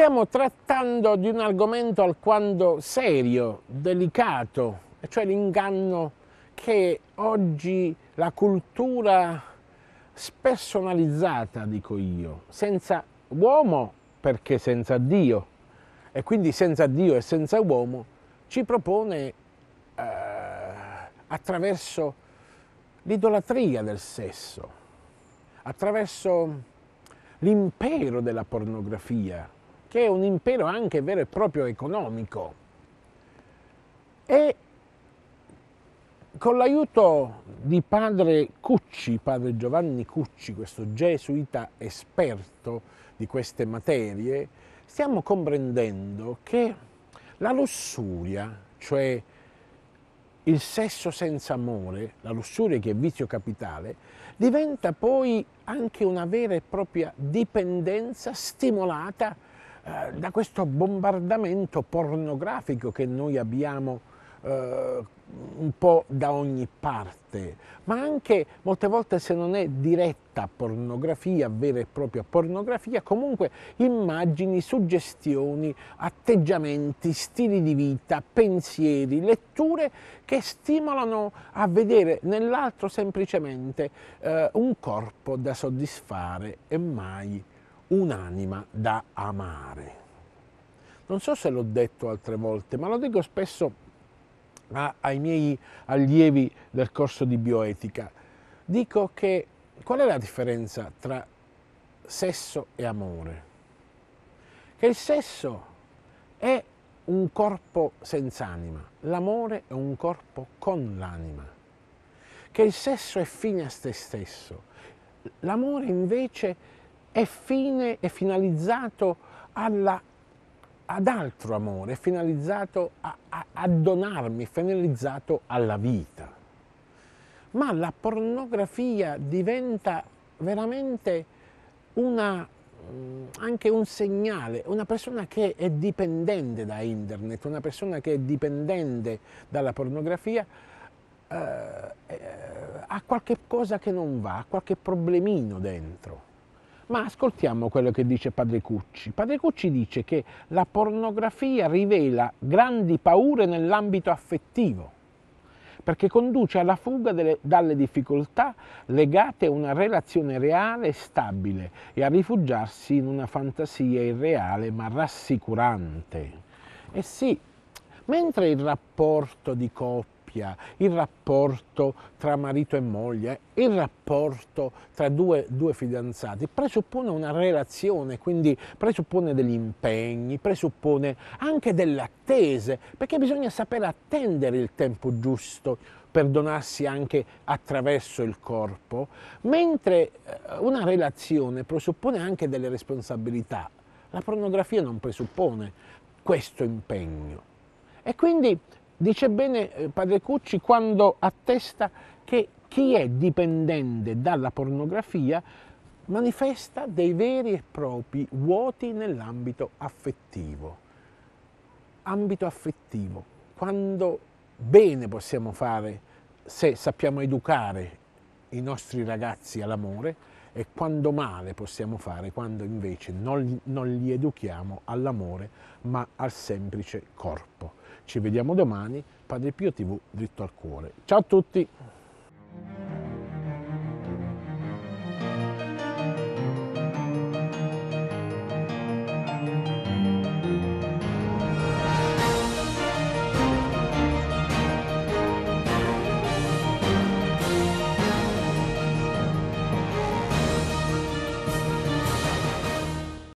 stiamo trattando di un argomento alquanto serio, delicato, cioè l'inganno che oggi la cultura spersonalizzata, dico io, senza uomo perché senza Dio, e quindi senza Dio e senza uomo, ci propone eh, attraverso l'idolatria del sesso, attraverso l'impero della pornografia, che è un impero anche vero e proprio economico. E con l'aiuto di padre Cucci, padre Giovanni Cucci, questo gesuita esperto di queste materie, stiamo comprendendo che la lussuria, cioè il sesso senza amore, la lussuria che è vizio capitale, diventa poi anche una vera e propria dipendenza stimolata eh, da questo bombardamento pornografico che noi abbiamo eh, un po' da ogni parte, ma anche molte volte se non è diretta pornografia, vera e propria pornografia, comunque immagini, suggestioni, atteggiamenti, stili di vita, pensieri, letture che stimolano a vedere nell'altro semplicemente eh, un corpo da soddisfare e mai un'anima da amare. Non so se l'ho detto altre volte, ma lo dico spesso a, ai miei allievi del corso di bioetica. Dico che qual è la differenza tra sesso e amore? Che il sesso è un corpo senza anima, l'amore è un corpo con l'anima, che il sesso è fine a se stesso, l'amore invece è è, fine, è finalizzato alla, ad altro amore, è finalizzato a, a, a donarmi, è finalizzato alla vita. Ma la pornografia diventa veramente una mm, anche un segnale, una persona che è dipendente da internet, una persona che è dipendente dalla pornografia, eh, eh, ha qualche cosa che non va, ha qualche problemino dentro. Ma ascoltiamo quello che dice Padre Cucci. Padre Cucci dice che la pornografia rivela grandi paure nell'ambito affettivo, perché conduce alla fuga delle, dalle difficoltà legate a una relazione reale e stabile e a rifugiarsi in una fantasia irreale ma rassicurante. E eh sì, mentre il rapporto di coppia coppia, il rapporto tra marito e moglie, il rapporto tra due, due fidanzati, presuppone una relazione, quindi presuppone degli impegni, presuppone anche delle attese, perché bisogna sapere attendere il tempo giusto per donarsi anche attraverso il corpo, mentre eh, una relazione presuppone anche delle responsabilità. La pornografia non presuppone questo impegno. E quindi Dice bene eh, padre Cucci quando attesta che chi è dipendente dalla pornografia manifesta dei veri e propri vuoti nell'ambito affettivo. Ambito affettivo, quando bene possiamo fare se sappiamo educare i nostri ragazzi all'amore e quando male possiamo fare quando invece non, non li educhiamo all'amore ma al semplice corpo ci vediamo domani. Padre Pio TV, dritto al cuore. Ciao a tutti!